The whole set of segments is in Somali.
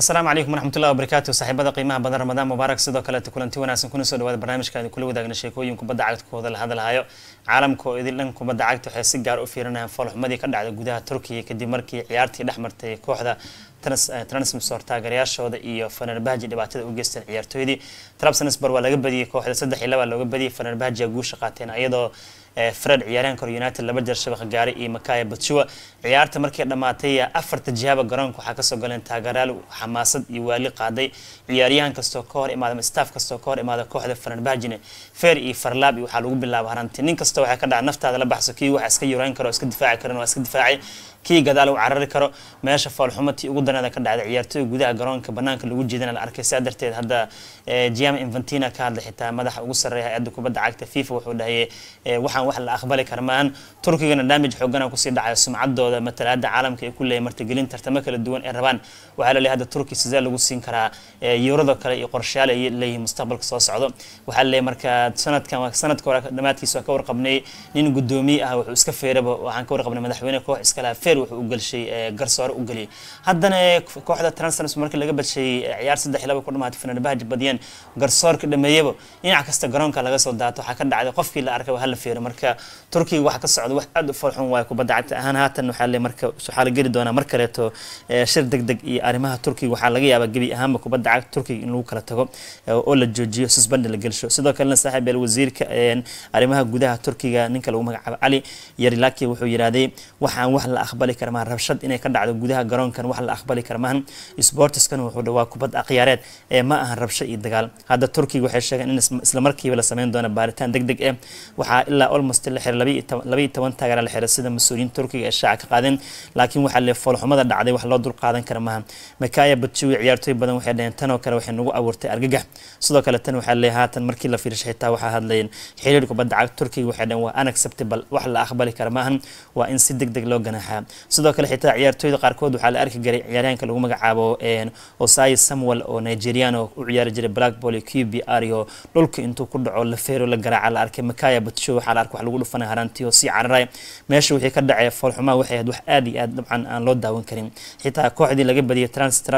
asalaamu calaykum waraxmatullahi wabarakaatu saaxiibada qiimaha badan ramadaan mubaarak sidoo kaleeta kulanti wanaagsan kuna soo dhawaada barnaamijka aan kula wadaagna sheekooyin kubadda cagtakooda la hadalhayo caalamka oo idil dhan kubadda cagta waxay si gaar u fiirinayaan foolxumadii ka dhacda gudaha turkiya kadib markii ciyaartii dhex martay kooxda eh, transmisor taageerayaashooda iyo fanarbahji dhibaatada u geysteen ciyaartooydii trabsonsbar waa laga badiyey kooxda saddex iyo labaa looga badiyey fanarbahji guusha qaateen iyadoo fred ciyaaryahanka hor united laba jeer shabaqa gaaray iyo makaya batua ciyaarta markay dhammaatay afarta jihaba garoonka waxaa kasoo galeen taageeraal xamaasad iyo waali qaaday ciyaaryahan kastoo ka hor imaada staff kastoo ka hor imaada kooxda faranbahjine feer iyo farlaab waxaa lagu bilaaba haranti nin kasta waxay ka dhaca naftaada la baxso kii wax iska yurayn karo iska difaaci karan waa iska difaacay kii gadaal u carari karo meesha foolxumatii ugu dareeda ka dhacday ciyaartooy gudaha garoonka banaanka lagu jiidana la arkay sidaa darteed hadda jiama infantina ka hadlay xitaa madaxa ugu sarreeya hay-adda kubadda cagta fifa wuxuu dhahay waxaan wax la aqbali karmaan turkigana dhaamij xoogana kusii dhacay sumcadooda matalaada caalamka ay ku leeyahay martigelin tartamo kala duwan ee rabaan waxaa la hadda turki sidee lagu siin karaa yuurada kale iyo qorshayaal ay leeyihiin mustaqbalka soo socdo waxaa la marka sanadkan sanadka hore dhammaadkiisa ka warqabnay nin guddoomiye ah wuxuu iska feeraba waxaan ka warqabnay madaxweyne koox iskalaha feer wuxuu u galshay garsoore u geliyay haddana kooxda transnus markii laga badshayey ciyaar saddex laba ku dhamaatay fanaanbaha badiyeen garsoorka dhameeyaba dhinac kasta garoonka laga soo daato waxaa ka dhacday qofkii la arkay waa hala feero marka marka turkiga waxa ka socda wax aad u farxun waay kubadda cagta ahaan haatan waxaa la geli doonaa mar kaleeto shir degdeg iyo arrimaha turkiga waxaa laga yaabaa gebi ahaanba kubadda cagta turkiga in lagu kala tago oo la joojiyo susbandi la gelsho sidoo kalena saaxiib wasiirka arrimaha gudaha turkiga ninka lagu magacaabo cali yarilaki wuxuu yidhaahday waxaan wax la aqbali karmaan rabshad inay ka dhacdo gudaha garoonkan wax la aqbali karmaan sportiskana wuxuu dhawaa kubad akhiyaareed ee ma ahan rabsho iyo dagaal hadda turkiga waxay sheegeen in isla la samayn doono baaritaan degdeg eh waxaa ilaa almost labayo toban taageera la xiray sida mas-uuliyiin turkiga ee shaaca ka qaadeen laakiin waxaa le foolxumada dhacday wax loo dul kara maaha makaya badjowi ciyaartooy badan waxay dhaheen tan oo kale waxay nagu abuurtay argagax sidoo kale tan waxaa le haatan markii la fiirshay xitaa waxaa hadlayeen xiriir kubadda cagta turkiga waxay dhaheen waa unacceptable wax la aqbali kara maahan waa in si deg deg loo ganaaxaa sidoo kale xitaa ciyaartooyda qaarkood waxaa la arki garay ciyaaryahanka lagu magacaabo osai samuel oo nigerian oo u ciyaari jiray blackball iyo q b r iyo dhulka intuu ku dhaco lafero la garaaca la arkay makaya badjowi waxaa la qaarka wax lagu dhufanay harantiyo sii cararay meesha wixii ka dhacay foolxumaa waxay ahayd wax aad iyo aad dabcan aan loo daawan karin xitaa kooxdii laga badiyay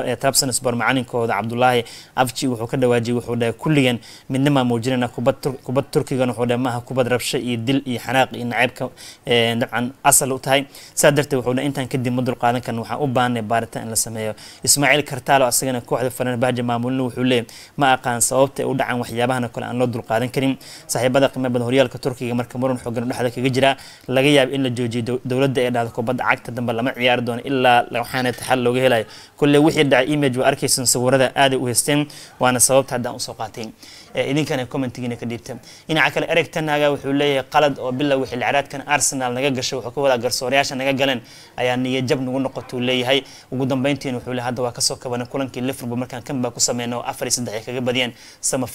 eh, trabsonspor macalinkooda cabdulaahi abji wuxuu ka dhawaajiyay wuxuu dhahay kulligan midna maa muujinayna kubad turkigan wuxuu dhahay maaha kubad rabsho iyo dil iyo xanaaq iyo naceybka eh, dabcan asal u tahay saa darteed wuxuu dhahay intaan kadib ma dulqaadan karna waxaan u baahnay baaritaan in la sameeyo ismaaciil kartaalo asagana kooxda faranbahja maamulina wuxuu leeyahy ma aqaan sababta ay u dhacan waxyaabahan kale aan loo dulqaadan karin saaxiibada qiimo badan horyaalka turkiga marka muran xoogan dhexda kaga jira laga yaabo in la joojiyo dowladda ee dhahda kubadda cagta dambe lama ciyaari doono ilaa waxaana xal looga helayo kulle wixii dhacay image waa arkaysan sawirada aaday u haysteen waana sababta haddaan usoo qaatay idinkana commentigiina ka dhiibta dhinaca kale ereg wuxuu leeyahay qalad oo bilow xilciraadkan arsenal naga gashay wuxuu ka wadaa garsoorayaasha naga galeen ayaa niyo jab nagu noqotuu leeyahay ugu dambeyntiin wuxuu leeyahay hadda waa kasoo kabanay kulankii liverpool markaan kan ku sameeyna oo afar iyo saddex ay kaga badiyeen sama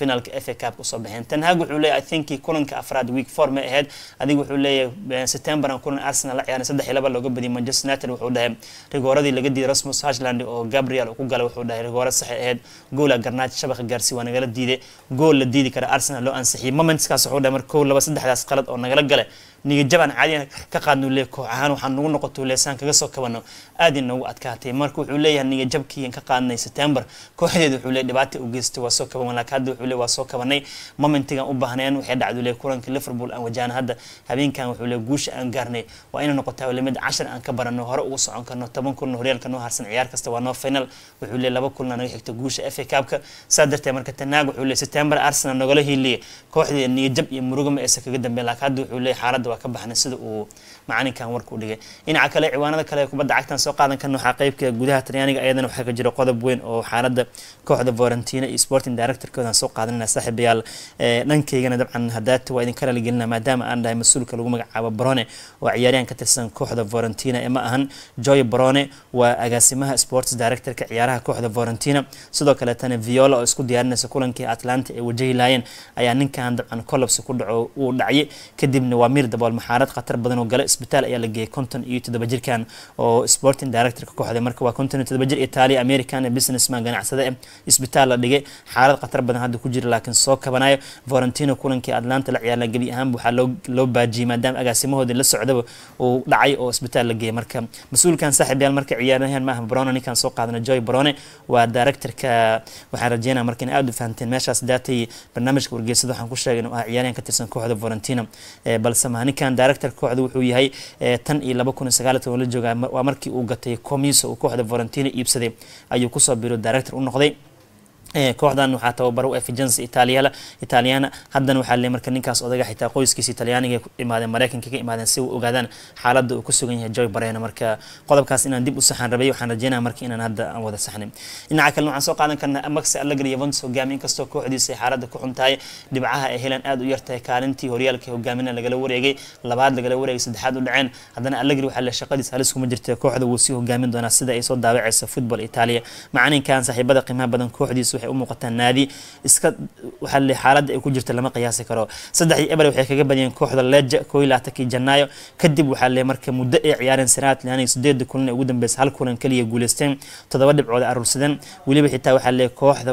f a cup usoo baxeen tanhaag wuxuu leeyahay i think kulanka afraad week four ma ahe saddexeed adiga wuxuu leeyahay eh, septemberan kulan arsenal la ciyaaray saddex iyo laba looga badiyay manchester united wuxuu dhahay rigooradii laga diiday rasmus hashland oo gabriel ku galay wuxuu dhahay rigoora saxay ahayd goola garnaad shabaqa gaarsi waa nagala diiday gool la diidi kara arsenal loo ansixiyay momentskaas wuxuu dhahay mar kow laba saddexdaas qalad oo nagala galay niyadjabaan caadiyan ka qaadno le koox ahaan waxaan nagu noqoto leesaan kaga soo kabano aad inoogu adkaatay marka wuxuu leeyahay niyadjabkiian ka qaadnay september kooxdeeda wuxuu le dhibaata u geystay waa soo kaban laakiin hadda wuxuu le waa soo kabanay momentigan u baahneen waxay dhacdo le kulanka liverpool aan wajahan hadda habeenkan wuxuu le guusha aan gaarnay waa inay noqotaa limid cashar aan ka barano hore ugu socon karno toban kulna horyaalka noo harsan ciyaar kasta waa noo final wuxuu le laba kulna naga xigta guusha fa cupka saa darteed marka tanaag wuxuu le september arsenal nogala hiiliye kooxdeeda niyadjab iyo murugama aysa kaga dambeyn laakiin hadda wuxuu le xaaladda waba ka baxna sida uu macalinkan warka u dhigay dhinaca kale ciwaanada kale ee kubadda cagtan soo qaadan waxaa qeybka gudaha talyaaniga ayadan waxaa ka jira qodob weyn oo xaalada kooxda vorentina iyo sporting directorkoodan soo qaadanana saaxiibayaal dhankaygana dabcan hadaata waa idin karaligelina maadaama aan dhahay mas-uulka lagu magacaabo barone oo ciyaaryahan ka tirsan kooxda vorentina ee ma ahan joy barone waa agaasimaha sports directorka ciyaaraha kooxda vorentina sidoo kaleetana viola oo isku diyaarinaysa kulankii atlanta ay wajahilaayeen ayaa ninkan dabcan collabs ku dhaco uu dhacyay kadibna waa miir daba waa muxaarad khatar badan oo gale isbitaal ayaa la geeyay konton iyo toddoba jirkan oo sporting directorka kooxda marka waa konton iyo toddoba jir itaaliya american businessman ganacsade isbitaal la dhigay xaalad khatar badan hadda ku jira laakiin soo kabanayo valentino kulankii atlanta la ciyaarla gebi ahaanba waxaa loo loo baajiyey maadaama agaasimahoodii la socdaba uu dhacay oo isbitaal la geeyay marka mas-uulkan saaxiib marka ciyaaryahan maaha brone ninkaan soo qaadana joy brone waa directorka waxaan rajeynaya marka in aada u fahanteen meeshaas daatay barnaamijka wargeysada waxaan ku sheegay inuu ah ciyaaryahan ka tirsan kooxda valentino balse maanin ninkan director kooxda wuxuu yahay eh, tan iyo laba kun iyo sagaal toban la jooga waa markii uu gatay komiso uu kooxda valentina iibsaday ayuu kusoo biro director u noqday Eh, kooxdan waxaa tababaro u efjens ah italiala italiana haddana waxaa le marka ninkaas odaga xitaa qoyskiisa talyaaniga ku imaadeen maraykanka ka imaadeen si u ogaadaan xaaladda uu ku sugan yahay joy bareno marka qodobkaas inaan dib u saxaan rabay waxaan rajeynaya marka inaan hadda aan wada saxnin dhinaca kalena waxaan soo qaadan karnaa maxe allegri yuventus hogaamiye inkastoo kooxdiisa ay xaaladda ku xuntahay dhibcaha ay helaan aad u yartahay kaalintii horyaalka hogaamina lagala wareegay labaad lagala wareegay saddexaad u dhaceen haddana allegri waxaa le shaqadiisa halis kuma jirta kooxda wuu sii hogaamin doonaa sida ay soo daawacaysa football italia macaninkan saaxiibada qiimaha badan kooxdiisa waxay u muuqataa naadi iska waxaale xaaladda ay ku jirta lama qiyaasi karo saddexdii ebel waxay kaga badiyeen kooxda leja kooyi laatankii janaayo kadib waxaale marka muddo ay ciyaareen sanaad laanay sideeda kulan ee ugu dambeysa hal kulan kaliya guuleysteen toddoba dhibcood aruursadeen weliba xitaa waxaa le kooxda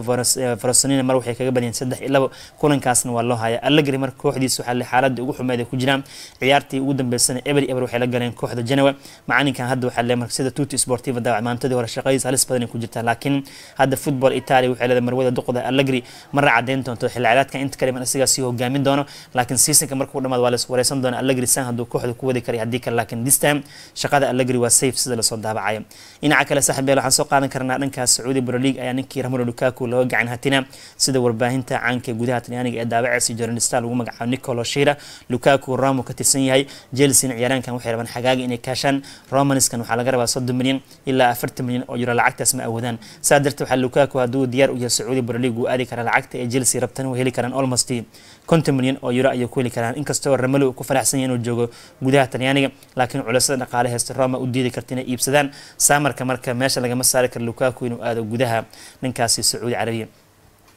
farasonina mar waxay kaga badiyeen saddex iyo labo kulankaasna waa loo hayaa allegri marka kooxdiisa waxaa le xaaladda ugu xumeed ay ku jiraan ciyaartii ugu dambeysana ebel ebel waxay la galeen kooxda janawa macalinkan hadda waxaa le marka sida tuti sportiva daawacmaantadii hore shaqadiisa halis badan ay ku jirtaa laakiin hadda football italia waxay leedahay marwada duqda allegri marna cadeyn doonto xilciyaareedka inta kaliman isagaa sii hogaamin doono laakiin seasonka markuu dhamaad waa la iswareysan doona allegri san hadduu kooxda ku wadi karay haddii kale laakiin distam shaqada allegri waa safe sida lasoo daabacaya dhinaca kale saaxiib waxaan soo qaadan karnaa dhankaas sacuudi broliig ayaa ninkii ramalo lukaku laga gacan hatina sida warbaahinta caanka gudaha talyaaniga ee daabaceysa jornalista lagu magacaabo nicolo shira lukaku ramu ka tirsan yahay chelsea ciyaaraankan waxay rabaan xagaaga inay kaashaan romaniskan waxaa laga rabaa soddon milyan ilaa afartan milyan oo jiro lacagtaas ma awoodaan saa darteed waxaa lukaku hadduu diyaar u iyo Saudi Premier League uu aadi karaa lacagta ay Chelsea rabtan way heli karaan almost 50 milyan oo euro ayay ku heli karaan inkastoo Romelu uu ku faraxsan yahay inuu joogo gudaha Talyaaniga laakiin culaysyada dhaqaale haysta Roma u diidi kartaa inay iibsadaan Samarka marka meesha lagama saari karo Lukaku inuu aado gudaha ninkaasi Saudi Carabiya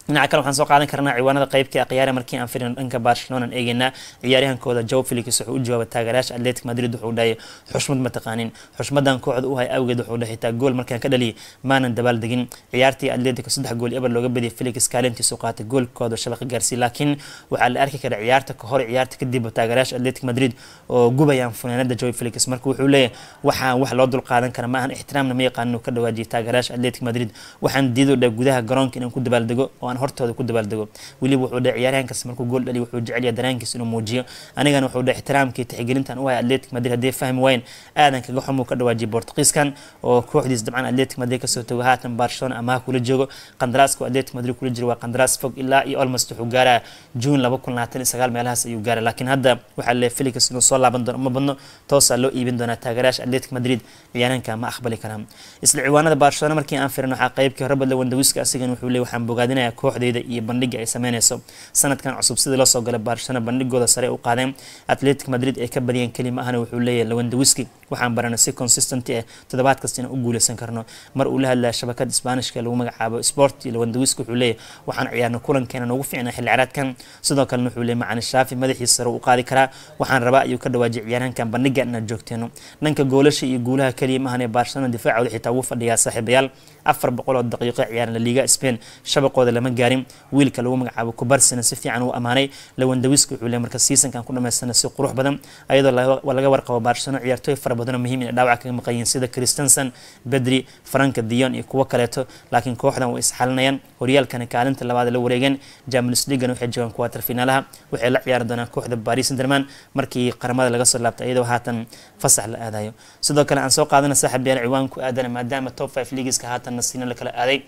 dhinaca kale waxaan soo qaadan karnaa ciwaanada qeybka ee ah markii aan firino dhanka barcelona eegeynaa ciyaaryahankooda jow felix wuxuu u jawaabay taageerayaasha atletic madrid wuxuu dhahay xushmad ma taqaanin xushmadan kooxda u hay awgeed wuxuu dhahay xitaa gool markaan ka dhaliyay maanan dabaal degin ciyaartii atletic saddex gool eber looga badiyay felix kaalintiisu qaatay goolkooda shabaqa gaarsiiyay laakiin waxaa la arki karaa ciyaarta ka hor ciyaarta kadib taageerayaasha atletic madrid oo gubayaan funaanada jow felix marka wuxuu leeyahay waxaan wax loo dulqaadan kara maahan ixtiraamna ma yaqaanin uu ka dhawaajiyay taageerayaasha atletic madrid waxaan diido dhah gudaha garoonka inaan ku dabaaldego oo aan hortooda ku dabaaldego weliba wuxuu dhe ciyaaryahankaas markuu gool dhaliy wuxuu jecel yahay dareenkiisa inuu muujiyo anigana wuxuu dhe ixtiraamkii tixgelintan u hay atletic madrid haddii fahmi wayn aadan kaga xumuu ka dhawaajiyay bortuqiiskan oo kooxdiis dabcan atletic madrid kasoo togo haatan barcelona amaha kula joogo qandaraaska atletic madrid kula jiro waa qandaraas fog ilaa iyo almost wuxuu gaaraa june laba kun labaatan iyo sagaal meelahaas ayuu gaaraa laakiin hadda waxaa le filikas inuu soo laaban doono uma badno toosaa loo iibin doonaa taageerayaasha atletic madrid ciyaaranka ma aqbali karaan isla ciwaanada barcelona markii aan firin waxaa qeybkii hore badla wandawiska wuxuu le waxaan bogaadinayaa kooxdeeda iyo bandhiga ay sameyneyso sanadkan cusub sidii lasoo galay baarshana bandhigooda sare u qaadeen atletic madrid ay ka badiyeen kelima ahna wuxuu leeyahay lawandawiski waxaan baranay si consistent ah toddobaad kasta u guuleysan karno mar uu la hadlaya shabakada isbaanishka lagu magacaabo sport lawandawiiska wuxuu leeyahy waxaan ciyaarno kulankeena noogu fiicnaa xilli caraadkan sidoo kalena wuxuu leeyahy macalin shaafi madaxiisa sare u qaadi karaa waxaan rabaa ayuu ka dhawaajay ciyaaryahankan bandhiga inaan joogteeno dhanka goolasha iyo guulaha kaliya maahan barcelona difaacooda xitaa wuu fadhiyaa saaxiibayaal afar boqol oo daqiiqo ciyaaran la liiga spain shabaqooda lama gaarin wiilka lagu magacaabo kubarsina si fiican uu amaanay lawandawiiska wuxuu leeyahy marka seasonkan ku dhamaystana si qurux badan ayadoo laga warqabo barcelona ciyaartooy fara fara muhiim ina dhaawac kaga maqan yihiin sida christensen bedri franka dion iyo kuwo kaleeto laakiin kooxdan way isxalinayaan horyaalkana kaalinta labaad la wareegeen jamus leagan waxay joogaan kuwatar finaalaha waxay la ciyaari doonaan kooxda baris derman markii qaramada laga soo laabtay iyadoo haatan fasax la aadayo sidoo kale aan soo qaadana saaxiib yaal ciwaanku aadana maadaama top five leagueska haatan nasiino la kala aaday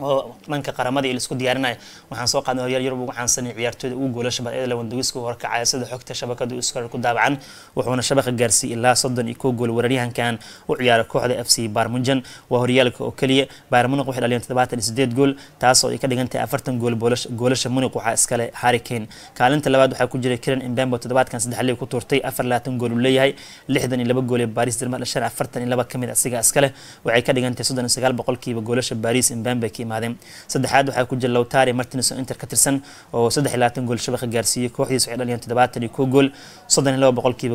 oo dhanka qaramadii la isku diyaarinayo waxaan soo qaadnay horyar yurub ugu caansanay ciyaartooyda ugu goolasha bal ee Lewandowski oo horkacaya sida xogta shabakadu isku ku daabacan wuxuuna shabaqa gaarsiiyay ilaa 32 gool weeraryahankan u ciyaara kooxda FC Bayern waa horyaalka oo kaliya Bayern Munich waxay dhaliyeen 78 gool taas oo ay ka dhigantay 40 gool goolasha Munich waxa iskale Harry Kane kaalinta labaad waxaa ku jiray Kylian Mbappe toddobaadkan saddex lay ku tuurtay 24 gool uu leeyahay 62 gool ee Paris Saint-Germain dhashay 42 kamid asiga iskale waxay ka dhigantay 39 boqolkiiba goolasha Paris Mbappe ka yimaadeen saddexaad waxaa ku jira lowtari martins oo inter ka tirsan oo saddex iyo labaatan gool shabaqa gaarsiiyey kooxdiisa waxay dhaliyeen toddobaatan iyo kow gool soddon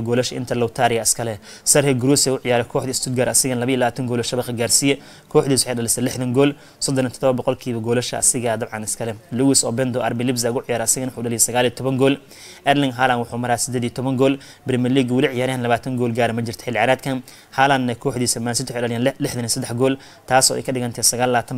goolasha inter lowtari iskale sarhe gruusia u ciyaaray kooxda stuttgart asigan laba iyo labaatan gool shabaqa gaarsiiye kooxdiisa waxay dhalisay lixdan gool soddon iyo toddoba boqolkiiba goolasha asigaa dabcan iskale lewis obendo arbi libzag u ciyaaray asigan wuxuu dhaliyay sagaal gool erling haalan wuxuu maraa siddeed iyo toban gool premier league weli ciyaaryahan labaatan gool gaara ma jirto xilli ciyaareedkan kooxdiisa man city waxay dhaliyeen lixdan iyo saddex gool taas oo ay ka dhigantahay sagaal labaatan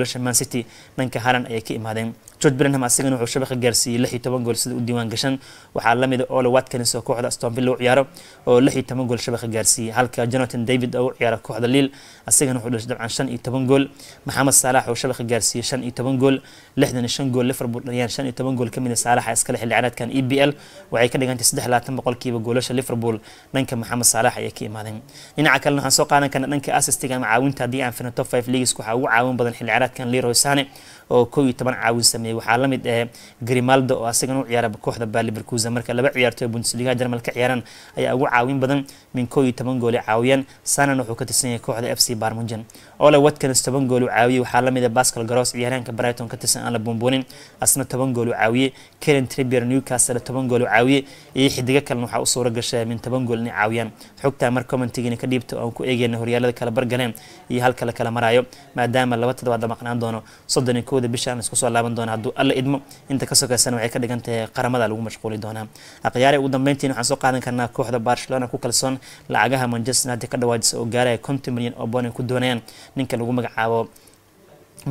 goolasha man city dhanka halan ayay ka imaadeen george brenham asagana wuxuu shabakha gaarsiiyey lix iyo toban gool sida u diiwaan gashan waxaa la mid a ole watkins oo kooxda aston villa u ciyaaro oo lix iyo toban gool shabakha gaarsiiyey halka jonathan david oo u ciyaara kooxda liil asagana wuxuu dhashay dabcan shan iyo toban gool maxamed saalax oo shabakha gaarsiiyey shan iyo toban gool lixdan iyo shan gool liverpool dhaliyaan shan iyo toban gool ka mid a saalaxa iskale xilli ciyaareedkan e b l waxay ka dhigantay saddex labaatan boqolkiiba goolasha liverpool dhanka maxamed saalax ayay ka imaadeen dhinaca kalena waxaan soo qaadan karna dhanka assistiga ama caawinta haddii aan fino top five leagues waxaa ugu caawin badan xilli ciyaareed caafimaadkan leroy sane oo kow toban caawin sameeyey waxaa lamid ah eh, grimaldo oo asagana u ciyaara kooxda baaliberkuza marka laba ciyaartooy bundesliga jarmal ka ciyaaran ayaa ugu caawin badan min kow iyo toban gool ay caawiyaan sanana wuxuu ka tirsan yahay kooxda f c barmugen ole watkins toban gool uu caawiyey waxaa lamid ah eh, bascal garos ciyaaryaanka brighton ka tirsan aan la buunbuunin asna toban gool uu caawiyey kelen trebier newcastle toban gool uu caawiyey iyo xidigo kalena waxaa u suura gashay min toban gool inay caawiyaan xogtaa mar commentigiina ka dhiibta oo aan ku eegeyna horyaalada kala bargaleen iyo halka la kala maraayo maadaama laba toddobaad la maqnaan doono soddon iyo kow bilowda bishaan isku soo laaban doona hadduu alla idmo inta ka sokaysana waxay ka dhigan tahay qaramada lagu mashquuli doonaa akhyaare ugu dambeyntiin waxaan soo qaadan karnaa kooxda barcelona ku kalsoon lacagaha manchester united ka dhawaajisa oo gaaraya konton milyan oo bond ay ku doonayaan ninka lagu magacaabo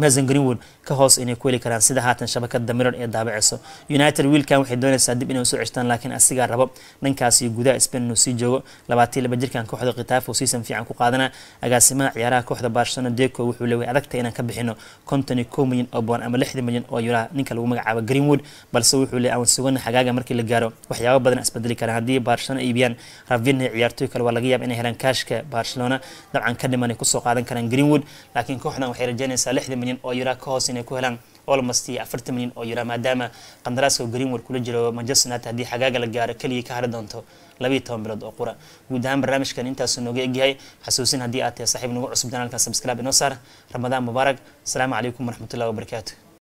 mason greenwood ka hoos inay ku heli karaan sida haatan shabakada miran ee daabaceyso united wiilkan waxay doonaysaa dib inay soo ceshtaan laakiin asigaa rabo dhankaasi gudaha spain inuu sii joogo labaatan laba jirkan kooxda khitaafo season fiican ku qaadana agaasimaha ciyaaraha kooxda barcelona deco wuxuu leeyahay adagtay inaan ka bixino konton iyo milyan oo boon ama lixdan milyan oo yuraha ninka lagu magacaabo greenwood balse wuxuu leeyahay aan sugana xagaaga markii la gaaro waxyaabo badan isbedeli karaan haddii barcelona iibiyaan ravinha ciyaartooy kale waa laga yaaba inay helaan kaashka barcelona dabcan ka dhiman ay kusoo qaadan karaan greenwood laakiin kooxdan waxay rajeynaysaa lixdan milyan oo yuraha ka hoos inay inay ku helaan olmost iyo afartan milyan oo yura maadaama qandaraaska greenwood kula jiro manchester united haddii xagaaga la gaaro keliya ka hari doonto labayo toban bilood oo qura guud ahaan barnaamijkan intaasu nooga egyahay xasuusin haddii aad tahay saaxiib nagu cusub janaalkan sabscribe inoo saar ramadaan mubaarak asalaamu calaykum waraxmatullahi wabarakaatu